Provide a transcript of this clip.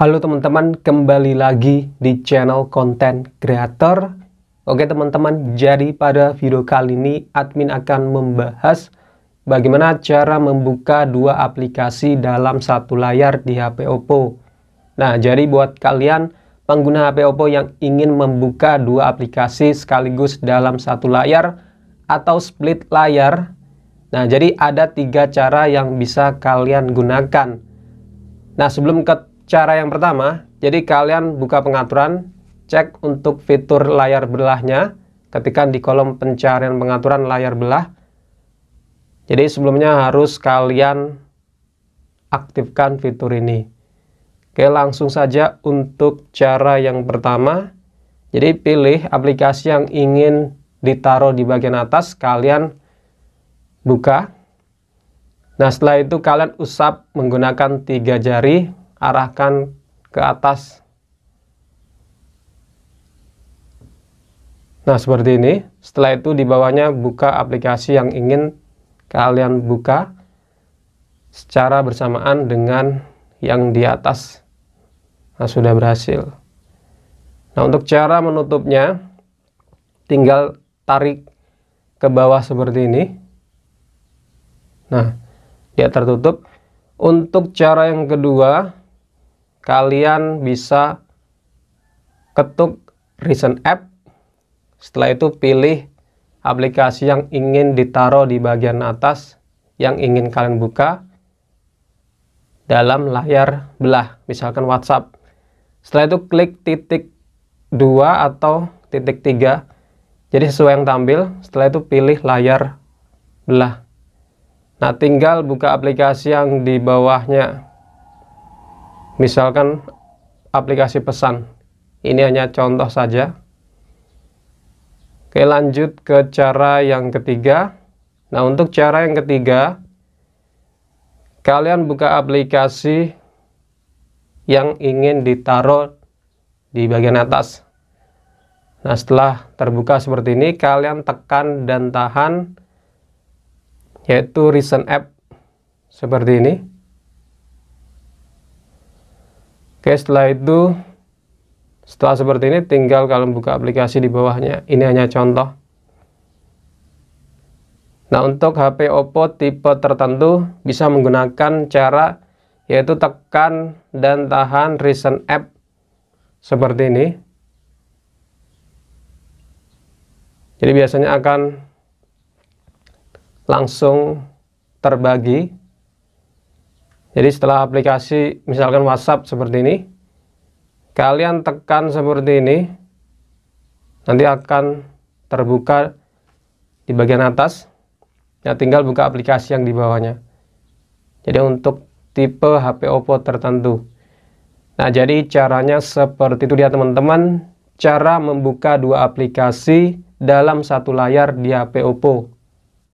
Halo teman-teman, kembali lagi di channel konten creator. Oke teman-teman, jadi pada video kali ini admin akan membahas bagaimana cara membuka dua aplikasi dalam satu layar di HP Oppo. Nah, jadi buat kalian pengguna HP Oppo yang ingin membuka dua aplikasi sekaligus dalam satu layar atau split layar, nah jadi ada tiga cara yang bisa kalian gunakan. Nah, sebelum ke Cara yang pertama, jadi kalian buka pengaturan, cek untuk fitur layar belahnya, ketikan di kolom pencarian pengaturan layar belah. Jadi sebelumnya harus kalian aktifkan fitur ini. Oke, langsung saja untuk cara yang pertama. Jadi pilih aplikasi yang ingin ditaruh di bagian atas, kalian buka. Nah, setelah itu kalian usap menggunakan tiga jari arahkan ke atas. Nah, seperti ini. Setelah itu di bawahnya buka aplikasi yang ingin kalian buka secara bersamaan dengan yang di atas. Nah, sudah berhasil. Nah, untuk cara menutupnya tinggal tarik ke bawah seperti ini. Nah, dia tertutup. Untuk cara yang kedua, kalian bisa ketuk recent app setelah itu pilih aplikasi yang ingin ditaruh di bagian atas yang ingin kalian buka dalam layar belah misalkan WhatsApp setelah itu klik titik 2 atau titik 3 jadi sesuai yang tampil setelah itu pilih layar belah nah tinggal buka aplikasi yang di bawahnya misalkan aplikasi pesan ini hanya contoh saja oke lanjut ke cara yang ketiga nah untuk cara yang ketiga kalian buka aplikasi yang ingin ditaruh di bagian atas nah setelah terbuka seperti ini kalian tekan dan tahan yaitu recent app seperti ini Oke setelah itu setelah seperti ini tinggal kalian buka aplikasi di bawahnya ini hanya contoh Nah untuk HP Oppo tipe tertentu bisa menggunakan cara yaitu tekan dan tahan recent app seperti ini jadi biasanya akan langsung terbagi jadi setelah aplikasi misalkan WhatsApp seperti ini, kalian tekan seperti ini, nanti akan terbuka di bagian atas. Ya, tinggal buka aplikasi yang di bawahnya. Jadi untuk tipe HP Oppo tertentu. Nah, jadi caranya seperti itu dia teman-teman. Cara membuka dua aplikasi dalam satu layar di HP Oppo.